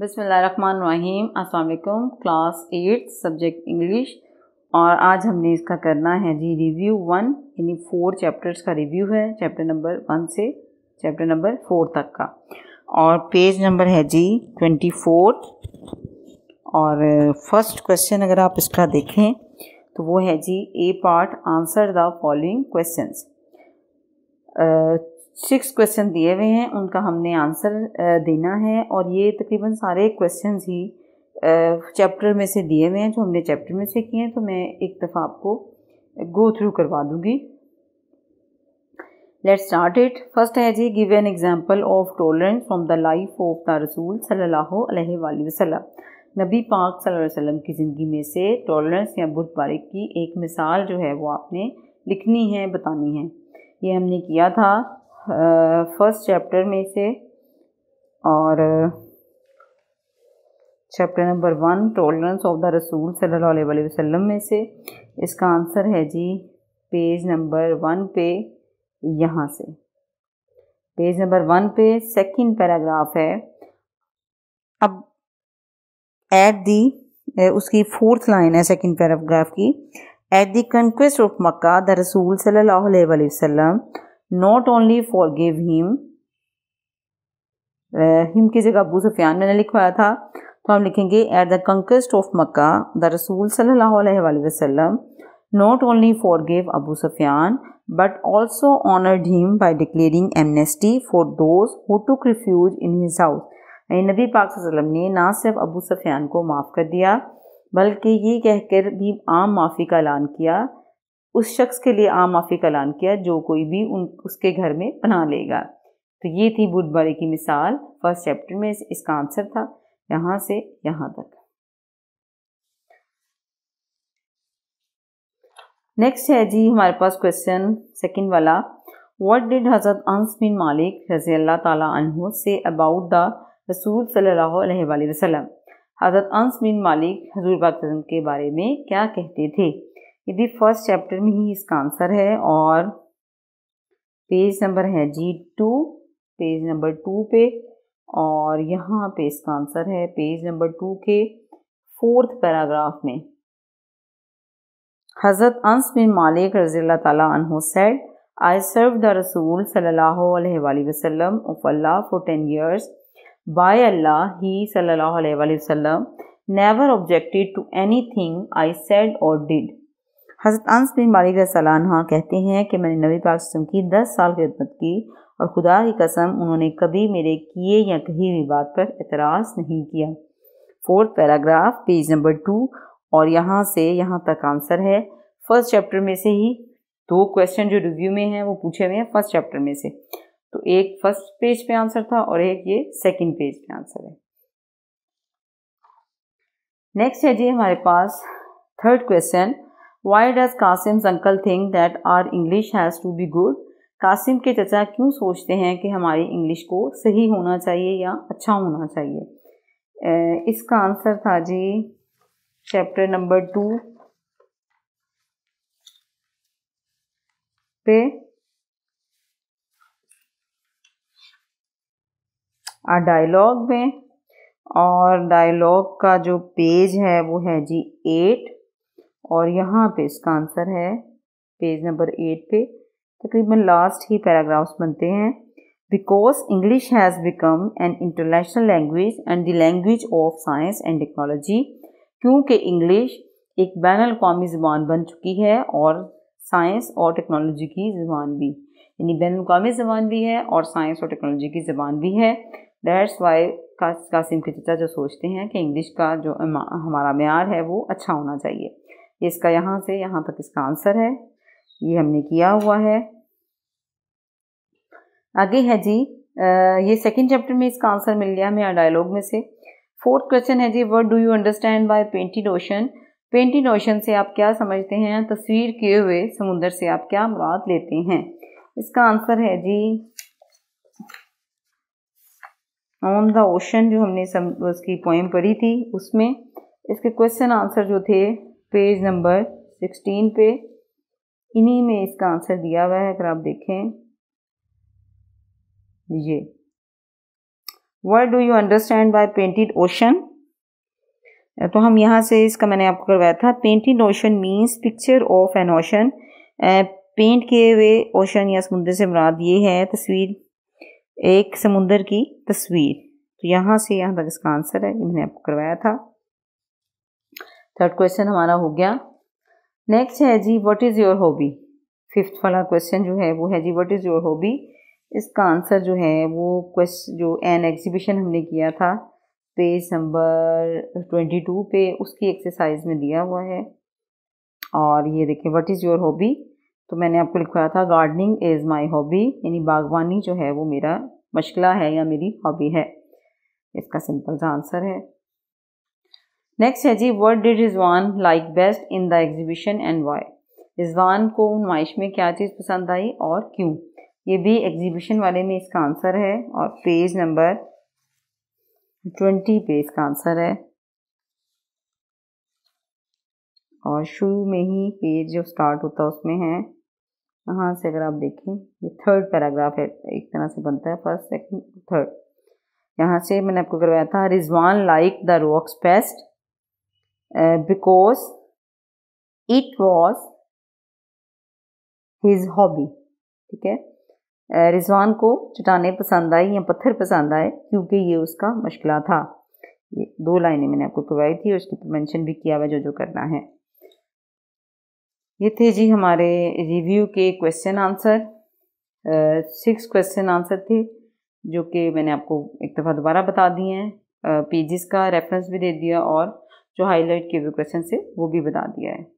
बिसमीम अस्सलाम class eight subject English और आज हमने इसका करना है जी रिव्यू वन यानी फोर चैप्टर्स का रिव्यू है चैप्टर नंबर वन से चैप्टर नंबर फोर तक का और पेज नंबर है जी ट्वेंटी फोर और फर्स्ट क्वेश्चन अगर आप इसका देखें तो वो है जी A part answer the following questions six question दिए हुए हैं उनका हमने आंसर देना है और ये तकरीबन सारे क्वेश्चन ही चैप्टर में से दिए हुए हैं जो हमने चैप्टर में से किए हैं तो मैं एक दफ़ा आपको गो थ्रू करवा दूँगी लेट स्टार्ट इट फर्स्ट है जी give an example of tolerance from the life of the रसूल सल्ला वसलम नबी पाक सल्लल्लाहु वसल्लम की ज़िंदगी में से टॉलरेंस या बुरदबारी की एक मिसाल जो है वो आपने लिखनी है बतानी है ये हमने किया था फर्स्ट चैप्टर में से और chapter number one tolerance of the रसूल सल्लल्लाहु अलैहि वसल्लम में से इसका आंसर है जी पेज नंबर वन पे यहाँ से पेज नंबर वन पे सेकंड पैराग्राफ है अब एट दी उसकी फोर्थ लाइन है सेकंड पैराग्राफ की at the conquest of Mecca the रसूल सल्लल्लाहु अलैहि वसल्लम not only forgive him him की जगह अबू सुफियान मैंने लिखवाया था तो हम लिखेंगे at the conquest of Mecca the रसूल सल्लल्लाहु अलैहि वसल्लम not only forgive Abu Sufyan but also honoured him by declaring amnesty for those who took refuge in his house यानी नबी पाक वसल्लम ने ना सिर्फ अबू सफियान को माफ़ कर दिया बल्कि ये कहकर भी आम माफ़ी का ऐलान किया उस शख्स के लिए आम माफ़ी का ऐलान किया जो कोई भी उन उसके घर में पना लेगा तो ये थी बुधबारे की मिसाल फर्स्ट चैप्टर में इसका आंसर था यहाँ से यहाँ तक नेक्स्ट है जी हमारे पास क्वेश्चन सेकंड वाला व्हाट डिड हज़रत अंस बिन मालिक रजी अल्लाह तला से अबाउट द रसूल सल्लल्लाहु अलैहि वसल्लम हज़रत अंस बिन मालिक हजूर पाक के बारे में क्या कहते थे ये भी फर्स्ट चैप्टर में ही इसका आंसर है और पेज नंबर है जी टू पेज नंबर टू पे और यहाँ पे इसका आंसर है पेज नंबर टू के फोर्थ पैराग्राफ में हज़रत अंस बिन मालिक रजील्ला तला सेड आई सर्व द रसूल सल्लल्लाहु अलैहि वसल्लम of Allah for ten years by Allah he सल्लल्लाहु अलैहि वसल्लम never objected to anything I said और डिड हज़रत अंस बिन मालिक सलाना हाँ कहते हैं कि मैंने नबी पाक वसम की दस साल खिदमत की और खुदा की कसम उन्होंने कभी मेरे किए या कही हुई बात पर एतराज़ नहीं किया fourth paragraph page number two और यहाँ से यहाँ तक आंसर है फर्स्ट चैप्टर में से ही दो क्वेश्चन जो रिव्यू में हैं वो पूछे हुए हैं फर्स्ट चैप्टर में से तो एक फर्स्ट पेज पे आंसर था और एक ये सेकंड पेज पे आंसर है नेक्स्ट है जी हमारे पास third question why does Kasim's uncle think that our English has to be good Kasim के चचा क्यों सोचते हैं कि हमारी इंग्लिश को सही होना चाहिए या अच्छा होना चाहिए इसका आंसर था जी चैप्टर नंबर टू पे डायलॉग में और डायलॉग का जो पेज है वो है जी एट और यहाँ पे इसका आंसर है पेज नंबर एट पे तकरीबन लास्ट ही पैराग्राफ्स बनते हैं because English has become an international language and the language of science and technology क्योंकि इंग्लिश एक बैन अवी ज़बान बन चुकी है और साइंस और टेक्नोलॉजी की ज़बान भी यानी बैन अवी ज़बान भी है और साइंस और टेक्नोलॉजी की ज़बान भी है डैट्स वाई कासिम के चचा जो सोचते हैं कि इंग्लिश का जो हमारा मैार है वो अच्छा होना चाहिए ये इसका यहाँ से यहाँ तक इसका आंसर है ये हमने किया हुआ है आगे है जी आ, ये सेकंड चैप्टर में इसका आंसर मिल गया हमें डायलॉग में से फोर्थ क्वेश्चन है जी what do you understand by painted ocean painted ocean से आप क्या समझते हैं तस्वीर किए हुए समुंदर से आप क्या मुराद लेते हैं इसका आंसर है जी ऑन द ओशन जो हमने सम उसकी पोएम पढ़ी थी उसमें इसके क्वेश्चन आंसर जो थे पेज नंबर सिक्सटीन पे इन्हीं में इसका आंसर दिया हुआ है अगर आप देखें ये what do you understand by painted ocean तो हम यहाँ से इसका मैंने आपको करवाया था painted ocean means picture of an ocean paint किए हुए ओशन या समुद्र से मुराद ये है तस्वीर एक समुंदर की तस्वीर तो यहाँ से यहाँ तक इसका आंसर है मैंने आपको करवाया था थर्ड क्वेश्चन हमारा हो गया नेक्स्ट है जी what is your hobby fifth वाला क्वेश्चन जो है वो है जी व्हाट इज़ योर हॉबी इसका आंसर जो है वो क्वेश्चन जो एन एग्जीबिशन हमने किया था पेज नंबर ट्वेंटी टू पे उसकी एक्सरसाइज में दिया हुआ है और ये देखिए व्हाट इज़ योर हॉबी तो मैंने आपको लिखवाया था गार्डनिंग इज़ माय हॉबी यानी बागवानी जो है वो मेरा मशगला है या मेरी हॉबी है इसका सिंपल सा आंसर है नेक्स्ट है जी what did Rizwan like best in the exhibition and why Rizwan को नुमाइश में क्या चीज़ पसंद आई और क्यों ये भी एग्जीबिशन वाले में इसका आंसर है और पेज नंबर ट्वेंटी पे इसका आंसर है और शुरू में ही पेज जो स्टार्ट होता है उसमें है यहाँ से अगर आप देखें ये थर्ड पैराग्राफ है एक तरह से बनता है फर्स्ट सेकंड थर्ड यहाँ से मैंने आपको करवाया था Rizwan like the rocks best because uh, because it was his hobby ठीक है रिजवान uh, को चटाने पसंद आए या पत्थर पसंद आए क्योंकि ये उसका मुश्किल था ये दो लाइनें मैंने आपको करवाई थी और उसकी मेंशन भी किया हुआ जो जो करना है ये थे जी हमारे रिव्यू के question answer six question answer थे जो कि मैंने आपको एक दफ़ा दोबारा बता दिए हैं पेजेस uh, का रेफरेंस भी दे दिया और जो हाईलाइट के क्वेश्चन से वो भी बता दिया है